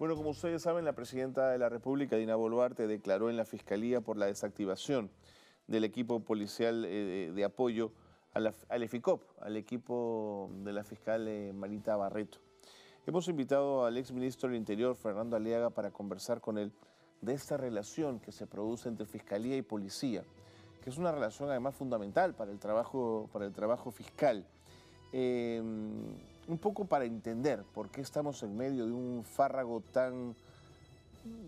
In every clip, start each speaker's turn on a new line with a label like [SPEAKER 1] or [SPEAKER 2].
[SPEAKER 1] Bueno, como ustedes saben, la presidenta de la República, Dina Boluarte, declaró en la Fiscalía por la desactivación del equipo policial eh, de apoyo al EFICOP, al equipo de la fiscal eh, Marita Barreto. Hemos invitado al exministro del Interior, Fernando Aliaga, para conversar con él de esta relación que se produce entre Fiscalía y Policía, que es una relación además fundamental para el trabajo, para el trabajo fiscal. Eh, un poco para entender por qué estamos en medio de un fárrago tan,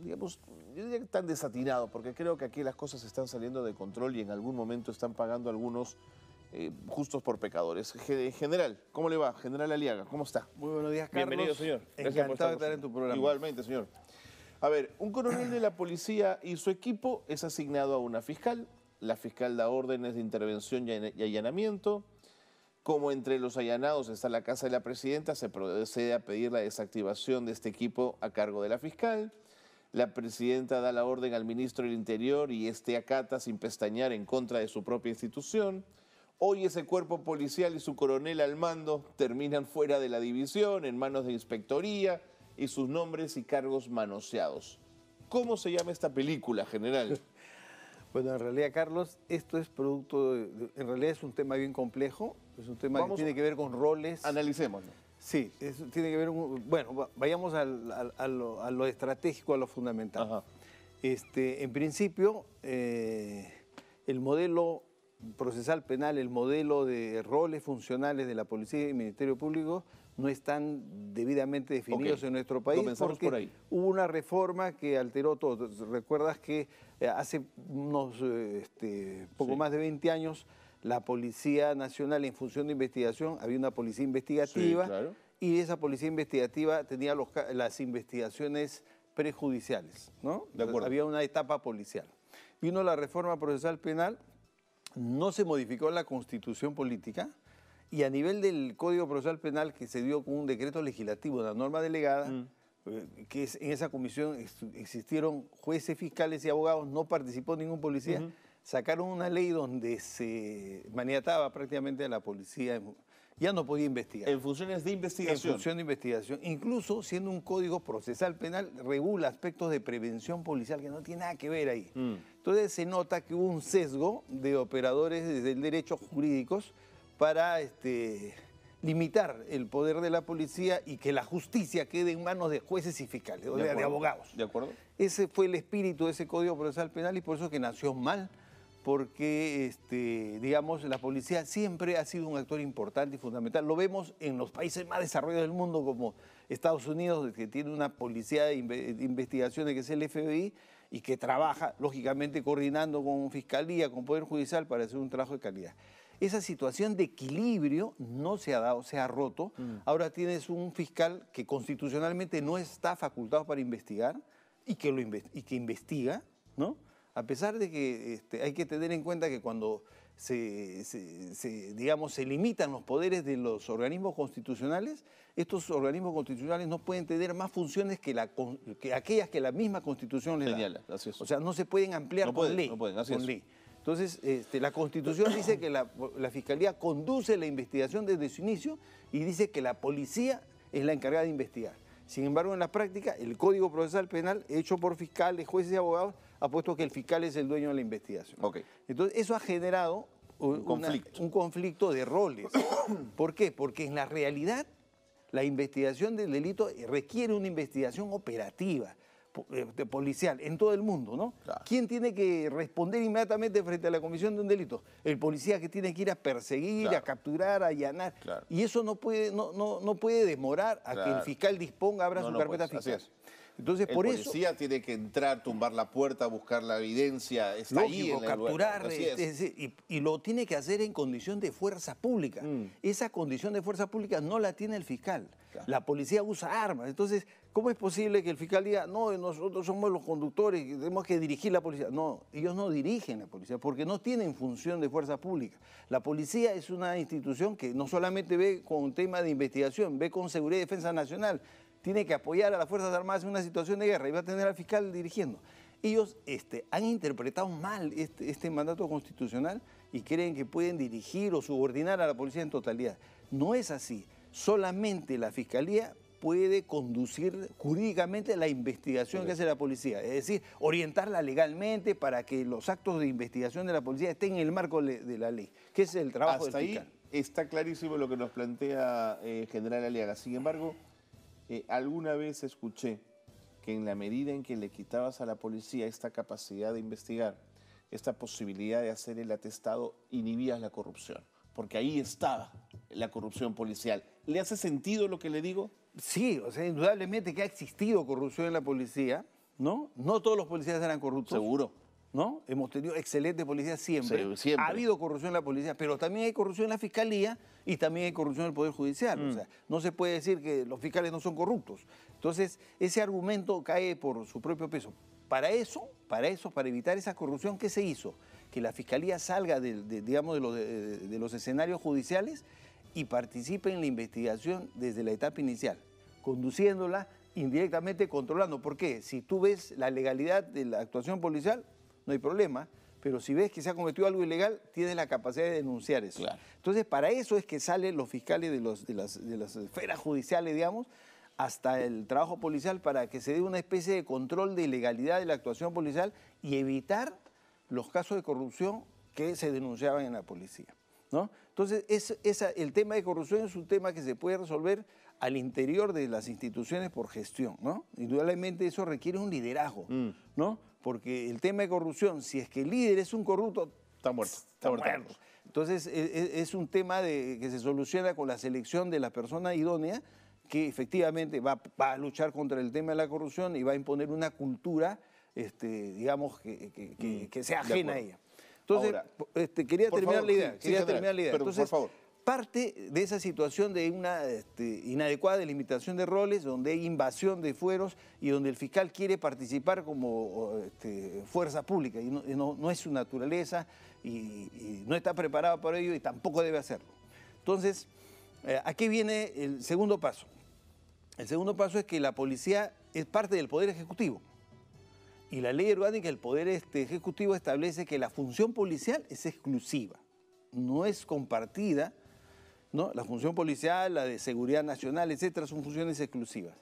[SPEAKER 1] digamos, tan desatinado, porque creo que aquí las cosas están saliendo de control y en algún momento están pagando algunos eh, justos por pecadores. General, ¿cómo le va? General Aliaga, ¿cómo está? Muy buenos días, Carlos. Bienvenido, señor. Encantado estar en tu programa. Igualmente, señor. A ver, un coronel de la policía y su equipo es asignado a una fiscal. La fiscal da órdenes de intervención y allanamiento. Como entre los allanados está la casa de la presidenta, se procede a pedir la desactivación de este equipo a cargo de la fiscal. La presidenta da la orden al ministro del Interior y este acata sin pestañear en contra de su propia institución. Hoy ese cuerpo policial y su coronel al mando terminan fuera de la división, en manos de inspectoría y sus nombres y cargos manoseados. ¿Cómo se llama esta película, general? Bueno, en realidad, Carlos, esto es producto, en realidad es un tema bien complejo es un
[SPEAKER 2] tema que tiene que ver con roles. Analicémoslo. Sí, eso tiene que ver, bueno, vayamos a, lo, estratégico, a lo fundamental. Este, en principio, eh, el modelo procesal penal, el modelo de roles funcionales de la policía y el Ministerio Público no están debidamente definidos en nuestro país Comenzamos por ahí. hubo una reforma que alteró todo. Recuerdas que eh, hace unos eh, este, poco más de 20 años la Policía Nacional en función de investigación, había una policía investigativa y esa policía investigativa tenía las investigaciones prejudiciales, ¿no? Había una etapa policial. Vino la reforma procesal penal, no se modificó la constitución política y a nivel del Código Procesal Penal que se dio con un decreto legislativo, una norma delegada, mm. eh, que es, en esa comisión existieron jueces, fiscales y abogados, no participó ningún policía sacaron una ley donde se maniataba prácticamente a la policía. Ya no podía investigar. En funciones de investigación. En función de investigación. Incluso siendo un código procesal penal, regula aspectos de prevención policial que no tiene nada que ver ahí. Mm. Entonces se nota que hubo un sesgo de operadores desde el derecho jurídicos para este, limitar el poder de la policía y que la justicia quede en manos de jueces y fiscales, o sea, de abogados. De acuerdo. Ese fue el espíritu de ese código procesal penal y por eso que nació mal porque, este, digamos, la policía siempre ha sido un actor importante y fundamental. Lo vemos en los países más desarrollados del mundo, como Estados Unidos, que tiene una policía de investigaciones que es el FBI y que trabaja, lógicamente, coordinando con fiscalía, con Poder Judicial para hacer un trabajo de calidad. Esa situación de equilibrio no se ha dado, se ha roto. Mm. Ahora tienes un fiscal que constitucionalmente no está facultado para investigar y que, lo y que investiga, ¿no? a pesar de que este, hay que tener en cuenta que cuando se, digamos, se limitan los poderes de los organismos constitucionales, estos organismos constitucionales no pueden tener más funciones que, aquellas que la misma constitución les da. O sea, no se pueden ampliar por ley. No pueden, Entonces, este, la Constitución dice que la, Fiscalía conduce la investigación desde su inicio y dice que la policía es la encargada de investigar. Sin embargo, en la práctica, el Código Procesal Penal, hecho por fiscales, jueces y abogados, apuesto que el fiscal es el dueño de la investigación. Okay. Entonces, eso ha generado un, conflicto. de roles. ¿Por qué? Porque en la realidad la investigación del delito requiere una investigación operativa eh, policial en todo el mundo, ¿no? ¿Quién tiene que responder inmediatamente frente a la comisión de un delito? El policía que tiene que ir a perseguir, a capturar, a allanar. Y eso no puede, no, no, puede demorar a que el fiscal
[SPEAKER 1] disponga, abra su carpeta fiscal.
[SPEAKER 2] Entonces, por eso. La policía
[SPEAKER 1] tiene que entrar, tumbar la puerta, buscar la evidencia, está en capturar,
[SPEAKER 2] y, lo tiene que hacer en condición de fuerza pública. Mm. Esa condición de fuerza pública no la tiene el fiscal. La policía usa armas. Entonces, ¿cómo es posible que el fiscal diga, no, nosotros somos los conductores, tenemos que dirigir la policía? No, ellos no dirigen la policía porque no tienen función de fuerza pública. La policía es una institución que no solamente ve con un tema de investigación, ve con seguridad y defensa nacional, tiene que apoyar a las Fuerzas Armadas en una situación de guerra y va a tener al fiscal dirigiendo. Ellos este, han interpretado mal este, este, mandato constitucional y creen que pueden dirigir o subordinar a la policía en totalidad. No es así. Solamente la fiscalía puede conducir jurídicamente la investigación que hace la policía, es decir, orientarla legalmente para que los actos
[SPEAKER 1] de investigación de la policía estén en el marco de la ley, que es el trabajo del fiscal. Ahí está clarísimo lo que nos plantea el eh, General Aliaga. Sin embargo, alguna vez escuché que en la medida en que le quitabas a la policía esta capacidad de investigar, esta posibilidad de hacer el atestado, inhibías la corrupción, porque ahí estaba la corrupción policial. ¿Le hace sentido lo que le digo? Sí, o sea, indudablemente que ha existido
[SPEAKER 2] corrupción en la policía, ¿no? No todos los policías eran corruptos. Seguro. Hemos tenido excelente policía siempre. Ha habido corrupción en la policía, pero también hay corrupción en la fiscalía y también hay corrupción en el Poder Judicial. Mm. no se puede decir que los fiscales no son corruptos. Entonces, ese argumento cae por su propio peso. Para eso, para eso, para evitar esa corrupción, que se hizo? Que la fiscalía salga de, digamos, los, de los escenarios judiciales y participe en la investigación desde la etapa inicial, conduciéndola indirectamente controlando. ¿Por qué? Si tú ves la legalidad de la actuación policial, no hay problema. Pero si ves que se ha cometido algo ilegal, tienes la capacidad de denunciar eso. Entonces, para eso es que salen los fiscales de, las, esferas judiciales, digamos, hasta el trabajo policial para que se dé una especie de control de ilegalidad de la actuación policial y evitar los casos de corrupción que se denunciaban en la policía. ¿no? Entonces, es, el tema de corrupción es un tema que se puede resolver al interior de las instituciones por gestión. ¿no? Indudablemente eso requiere un liderazgo. Mm. ¿no? porque el tema de corrupción, si es que el líder es un corrupto, está muerto. Está, muerto. Entonces e, e, es, un tema de, que se soluciona con la selección de la persona idónea que efectivamente va, a luchar contra el tema de la corrupción y va a imponer una cultura, este, digamos, que, que, mm, sea ajena a ella. Entonces, este, quería terminar la idea. quería terminar la idea. Entonces, por favor parte de esa situación de una este, inadecuada delimitación de roles, donde hay invasión de fueros y donde el fiscal quiere participar como este, fuerza pública y no, es su naturaleza y, no está preparado para ello y tampoco debe hacerlo. Entonces, eh, aquí viene el segundo paso. El segundo paso es que la policía es parte del Poder Ejecutivo. Y la ley que el Poder este, Ejecutivo establece que la función policial es exclusiva, no es compartida la función policial, la de seguridad nacional, etcétera, son funciones exclusivas.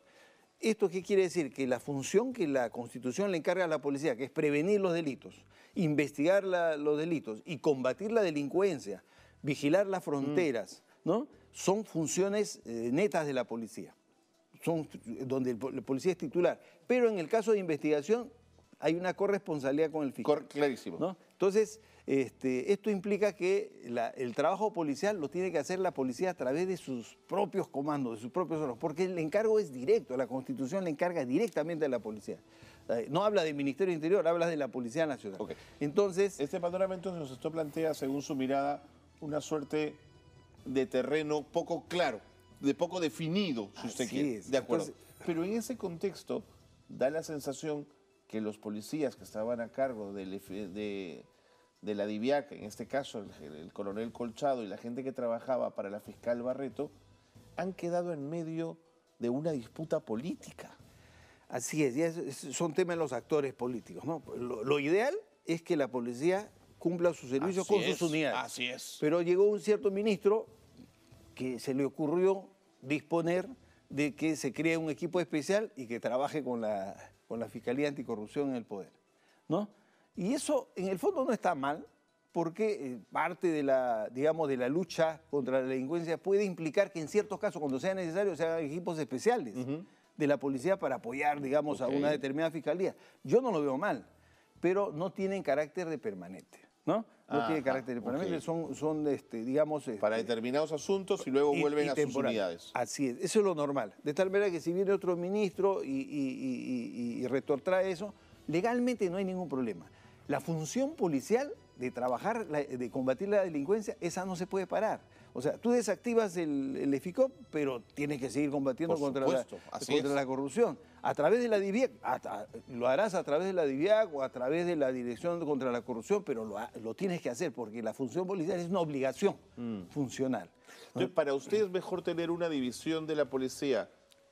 [SPEAKER 2] ¿Esto qué quiere decir? Que la función que la Constitución le encarga a la policía, que es prevenir los delitos, investigar los delitos y combatir la delincuencia, vigilar las fronteras, mm. ¿no? Son funciones eh, netas de la policía, son donde la policía es titular. Pero en el caso de investigación hay una corresponsabilidad con el fiscal. clarísimo. Entonces, este, esto implica que el trabajo policial lo tiene que hacer la policía a través de sus propios comandos, de sus propios órganos, porque el encargo es directo, la Constitución le encarga directamente a la policía. Eh, no habla del Ministerio Interior, habla de la Policía Nacional. Entonces...
[SPEAKER 1] Este panorama entonces nos esto plantea, según su mirada, una suerte de terreno poco claro, de poco definido, si usted quiere. De acuerdo. Pero en ese contexto da la sensación que los policías que estaban a cargo del, de de la DIVIAC, en este caso el, coronel Colchado y la gente que trabajaba para la fiscal Barreto, han quedado en medio de una disputa política.
[SPEAKER 2] Así es, son temas de los actores políticos. ¿no? Lo, ideal es que la policía cumpla sus servicios con sus unidades.
[SPEAKER 1] Así es.
[SPEAKER 2] Pero llegó un cierto ministro que se le ocurrió disponer de que se cree un equipo especial y que trabaje con la, con la Fiscalía Anticorrupción en el poder. ¿no? Y eso en el fondo no está mal, porque eh, parte de la, digamos, de la lucha contra la delincuencia puede implicar que en ciertos casos, cuando sea necesario, se hagan equipos especiales de la policía para apoyar, digamos, a una determinada fiscalía. Yo no lo veo mal, pero no tienen carácter de permanente. ¿no? No tiene carácter permanente,
[SPEAKER 1] son, son este, digamos... Este, para determinados asuntos
[SPEAKER 2] y luego vuelven a sus unidades. Así es, eso es lo normal. De tal manera que si viene otro ministro y, y retortrae eso, legalmente no hay ningún problema. La función policial de trabajar, de combatir la delincuencia, esa no se puede parar. O sea, tú desactivas el, EFICOP, pero tienes que seguir combatiendo contra, la, corrupción. A través de la DIVIAC, lo harás a través de la DIVIAC o a través de la Dirección contra la Corrupción, pero lo, lo tienes que hacer porque la función policial es una obligación mm. funcional. Entonces, para
[SPEAKER 1] usted es mejor tener una división de la policía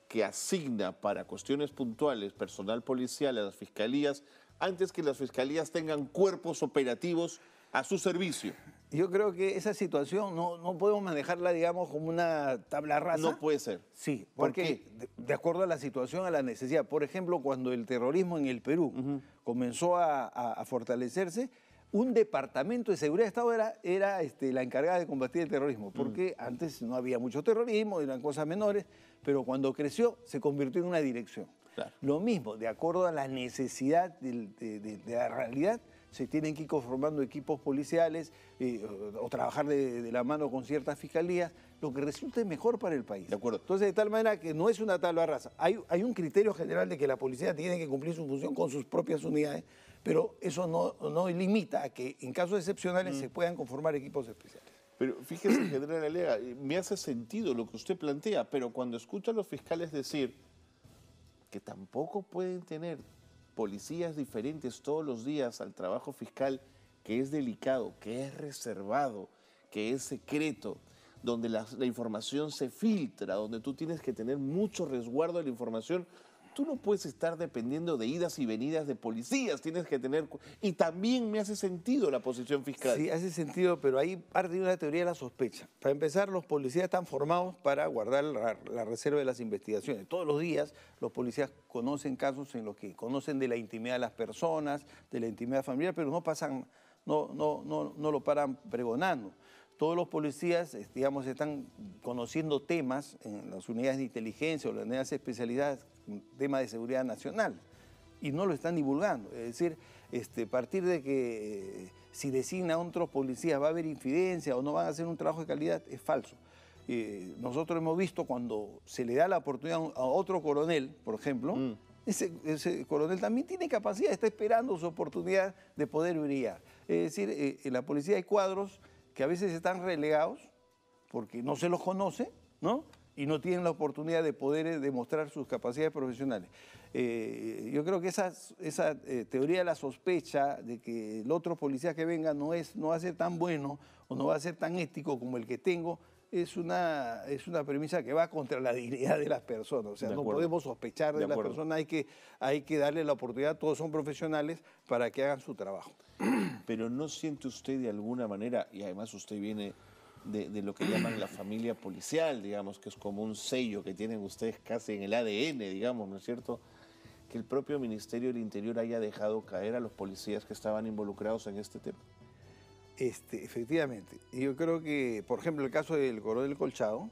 [SPEAKER 1] que asigna para cuestiones puntuales personal policial a las fiscalías antes que las fiscalías tengan cuerpos operativos a su servicio. Yo creo que esa situación no, podemos manejarla, digamos,
[SPEAKER 2] como una tabla rasa. No puede ser. Sí, porque de acuerdo a la situación, a la necesidad. Por ejemplo, cuando el terrorismo en el Perú comenzó a fortalecerse, un departamento de seguridad de Estado era, este, la encargada de combatir el terrorismo, porque mm. antes no había mucho terrorismo, eran cosas menores, pero cuando creció se convirtió en una dirección. Lo mismo, de acuerdo a la necesidad de, la realidad, se tienen que ir conformando equipos policiales eh, o, trabajar de, la mano con ciertas fiscalías, lo que resulte mejor para el país. De acuerdo. Entonces, de tal manera que no es una tabla rasa. Hay, hay un criterio general de que la policía tiene que cumplir su función con sus propias unidades, pero eso no, limita a
[SPEAKER 1] que en casos excepcionales mm. se puedan conformar equipos especiales. Pero fíjese, general Alega, eh, me hace sentido lo que usted plantea, pero cuando escucho a los fiscales decir que tampoco pueden tener policías diferentes todos los días al trabajo fiscal que es delicado, que es reservado, que es secreto, donde la, la información se filtra, donde tú tienes que tener mucho resguardo de la información, tú no puedes estar dependiendo de idas y venidas de policías, tienes que tener... Y también me hace sentido la posición fiscal. Sí, hace sentido, pero ahí parte de una teoría de la sospecha. Para empezar, los policías
[SPEAKER 2] están formados para guardar la, reserva de las investigaciones. Todos los días los policías conocen casos en los que conocen de la intimidad de las personas, de la intimidad familiar, pero no pasan, no, no, no, no lo paran pregonando todos los policías, digamos, están conociendo temas en las unidades de inteligencia o las unidades especializadas, temas de seguridad nacional, y no lo están divulgando. Es decir, este, partir de que eh, si designa a otros policías va a haber infidencia o no van a hacer un trabajo de calidad, es falso. Eh, nosotros hemos visto cuando se le da la oportunidad a otro coronel, por ejemplo, mm. Ese, coronel también tiene capacidad, está esperando su oportunidad de poder brillar. Es decir, eh, en la policía hay cuadros que a veces están relegados porque no se los conoce, ¿no? Y no tienen la oportunidad de poder eh, demostrar sus capacidades profesionales. Eh, yo creo que esa, esa eh, teoría de la sospecha de que el otro policía que venga no, es, no va a ser tan bueno o no va a ser tan ético como el que tengo, es una, es una premisa que va contra la dignidad de las personas. O sea, no podemos sospechar de, de las personas, hay
[SPEAKER 1] que, hay que darle la oportunidad, todos son profesionales, para que hagan su trabajo pero ¿no siente usted de alguna manera, y además usted viene de, lo que llaman la familia policial, digamos, que es como un sello que tienen ustedes casi en el ADN, digamos, ¿no es cierto? Que el propio Ministerio del Interior haya dejado caer a los policías que estaban involucrados en este tema. Este, efectivamente.
[SPEAKER 2] Yo creo que, por ejemplo, el caso del coronel Colchado,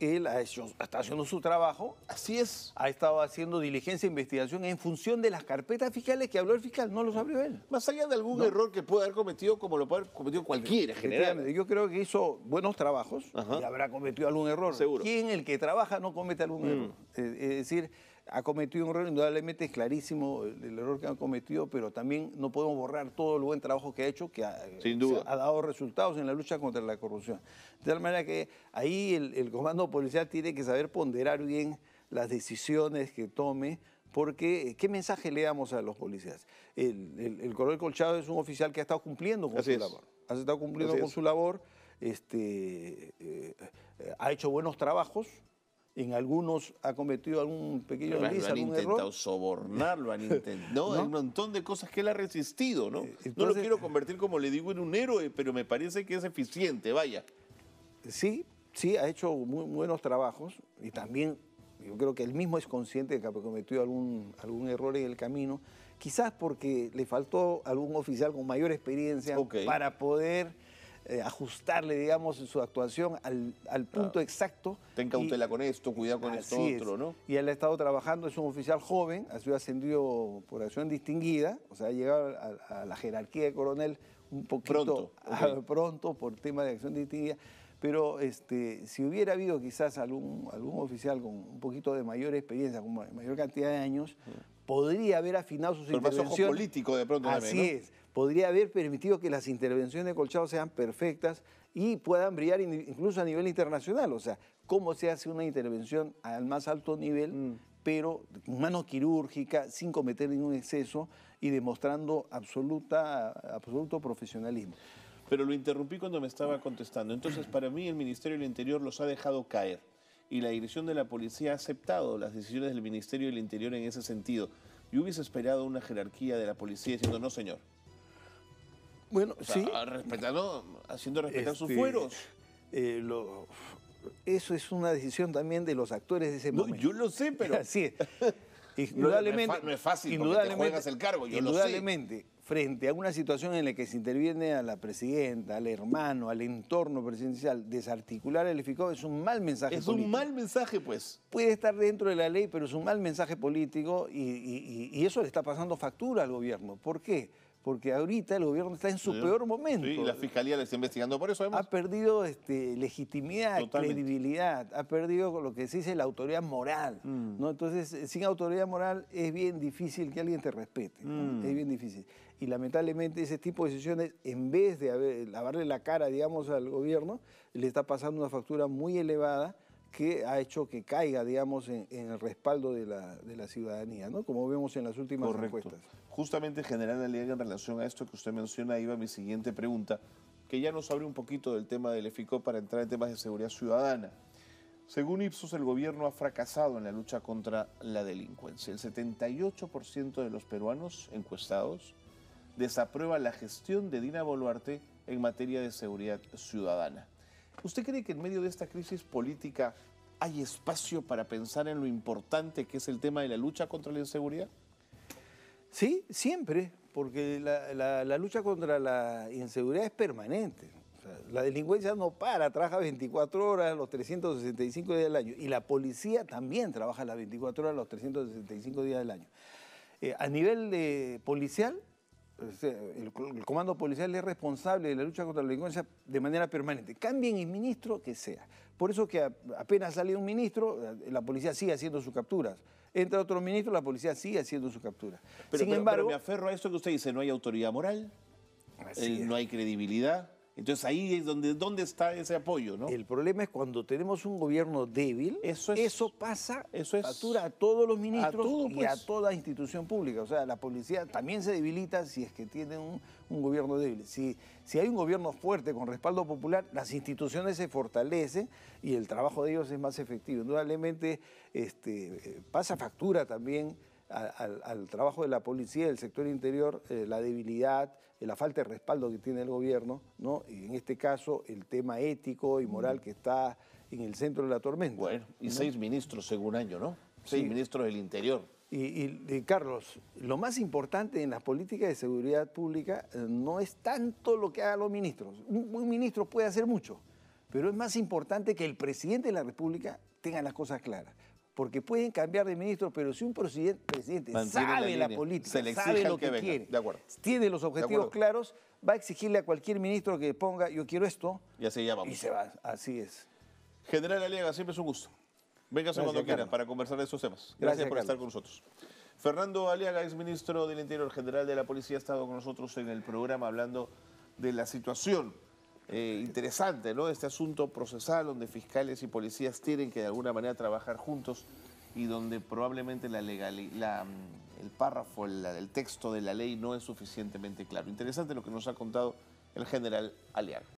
[SPEAKER 2] él ha hecho, está haciendo su trabajo. Así es. Ha estado haciendo diligencia e investigación en función de las carpetas fiscales que habló el fiscal, no los abrió él. Más allá de algún error que pueda haber cometido, como lo puede haber cometido cualquiera, generalmente. Yo creo que hizo buenos trabajos y habrá cometido algún error. Seguro. ¿Quién el que trabaja no comete algún mm. error? es decir ha cometido un error, indudablemente es clarísimo el error que han cometido, pero también no podemos borrar todo el buen trabajo que ha hecho, que ha, eh, ha dado resultados en la lucha contra la corrupción. De tal manera que ahí el, el comando policial tiene que saber ponderar bien las decisiones que tome porque, eh, ¿qué mensaje le damos a los policías? El, coronel Colchado es un oficial que ha estado cumpliendo con su labor. Ha estado cumpliendo con su labor, este, eh, ha hecho buenos trabajos, en algunos ha cometido algún pequeño error. lo han intentado
[SPEAKER 1] sobornarlo, han intentado, ¿No? hay un montón de cosas que él ha resistido, ¿no? no lo quiero convertir, como le digo, en un héroe, pero me parece que es eficiente, vaya. Sí, sí, ha
[SPEAKER 2] hecho muy buenos trabajos y también yo creo que él mismo es consciente de que ha cometido algún, algún error en el camino, quizás porque le faltó algún oficial con mayor experiencia para poder eh, ajustarle, digamos, su actuación al, punto exacto.
[SPEAKER 1] Ten cautela con esto, cuidado con esto otro, ¿no?
[SPEAKER 2] Y él ha estado trabajando, es un oficial joven, ha sido ascendido por acción distinguida, o sea, ha llegado a, la jerarquía de coronel un poquito pronto, pronto por tema de acción distinguida. Pero este, si hubiera habido quizás algún, algún oficial con un poquito de mayor experiencia, con mayor cantidad de años, mm. podría haber afinado sus Pero político de pronto. Así es podría haber permitido que las intervenciones de Colchado sean perfectas y puedan brillar incluso a nivel internacional. O sea, cómo se hace una intervención al más alto nivel, mm. pero mano
[SPEAKER 1] quirúrgica, sin cometer ningún exceso y demostrando absoluta, absoluto profesionalismo. Pero lo interrumpí cuando me estaba contestando. Entonces, para mí, el Ministerio del Interior los ha dejado caer y la dirección de la policía ha aceptado las decisiones del Ministerio del Interior en ese sentido. Yo hubiese esperado una jerarquía de la policía diciendo, no, señor, bueno, sí. Respetando, haciendo respetar sus este, fueros. Eh,
[SPEAKER 2] eso es una decisión también de los actores de ese Yo lo sé, pero. Así es. Indudablemente. No, es fácil, indudablemente, el cargo, yo lo sé. frente a una situación en la que se interviene a la presidenta, al hermano, al entorno presidencial, desarticular el eficaz, es un mal mensaje es político. Es un
[SPEAKER 1] mal mensaje, pues.
[SPEAKER 2] Puede estar dentro de la ley, pero es un mal mensaje político y, y eso le está pasando factura al gobierno. ¿Por qué? porque ahorita el gobierno está en su peor momento. y la fiscalía
[SPEAKER 1] le está investigando
[SPEAKER 2] por eso. Además. Ha perdido este, legitimidad, credibilidad, ha perdido lo que se dice la autoridad moral. Mm. ¿no? Entonces, eh, sin autoridad moral es bien difícil que alguien te respete, mm. es bien difícil. Y lamentablemente ese tipo de decisiones, en vez de lavarle la cara, digamos, al gobierno, le está pasando una factura muy elevada que ha hecho que caiga, digamos, en, el respaldo de la, ciudadanía, ¿no?
[SPEAKER 1] Como vemos en las últimas encuestas. Justamente, General en relación a esto que usted menciona, iba mi siguiente pregunta, que ya nos abre un poquito del tema del EFICO para entrar en temas de seguridad ciudadana. Según Ipsos, el gobierno ha fracasado en la lucha contra la delincuencia. El 78% de los peruanos encuestados desaprueba la gestión de Dina Boluarte en materia de seguridad ciudadana. ¿Usted cree que en medio de esta crisis política hay espacio para pensar en lo importante que es el tema de la lucha contra la inseguridad? Sí, siempre, porque la, lucha contra la
[SPEAKER 2] inseguridad es permanente. la delincuencia no para, trabaja 24 horas los 365 días del año y la policía también trabaja las 24 horas los 365 días del año. Eh, a nivel policial, este, el, comando policial es responsable de la lucha contra la delincuencia de manera permanente. Cambien el ministro que sea. Por eso que apenas sale un ministro, eh, la policía sigue haciendo sus capturas. Entra otro ministro, la policía
[SPEAKER 1] sigue haciendo sus capturas. Pero, Sin embargo, me aferro a esto que usted dice, no hay autoridad moral, no hay credibilidad. Entonces ahí es donde ¿dónde está ese apoyo, ¿no? El problema es cuando tenemos un gobierno débil, eso, eso pasa, eso factura a todos los ministros y a pues.
[SPEAKER 2] toda institución pública. O sea, la policía también se debilita si es que tienen un, gobierno débil. Si, si hay un gobierno fuerte con respaldo popular, las instituciones se fortalecen y el trabajo de ellos es más efectivo. Indudablemente este, eh, pasa factura también al, trabajo de la policía del sector interior eh, la debilidad, eh, la falta de respaldo que tiene el gobierno, ¿no? y en este caso el tema ético y moral que está en el centro de la tormenta. Bueno, y seis ministros según año, ¿no? Seis ministros del interior. Y, Carlos, lo más importante en las políticas de seguridad pública eh, no es tanto lo que hagan los ministros. Un, un ministro puede hacer mucho, pero es más importante que el presidente de la República tenga las cosas claras porque pueden cambiar de ministro, pero si un presidente sabe la, política, sabe lo que, quiere, tiene los objetivos claros, va a exigirle a cualquier ministro que ponga yo quiero esto
[SPEAKER 1] y así Y se va, así es. General Aliaga, siempre es un gusto.
[SPEAKER 2] Véngase cuando quiera para
[SPEAKER 1] conversar de esos temas. Gracias, por estar con nosotros. Fernando Aliaga, exministro del Interior General de la Policía, ha estado con nosotros en el programa hablando de la situación eh, interesante, ¿no? Este asunto procesal donde fiscales y policías tienen que de alguna manera trabajar juntos y donde probablemente la, legal, la mm, el párrafo, el texto de la ley no es suficientemente claro. Interesante lo que nos ha contado el general Aliaga.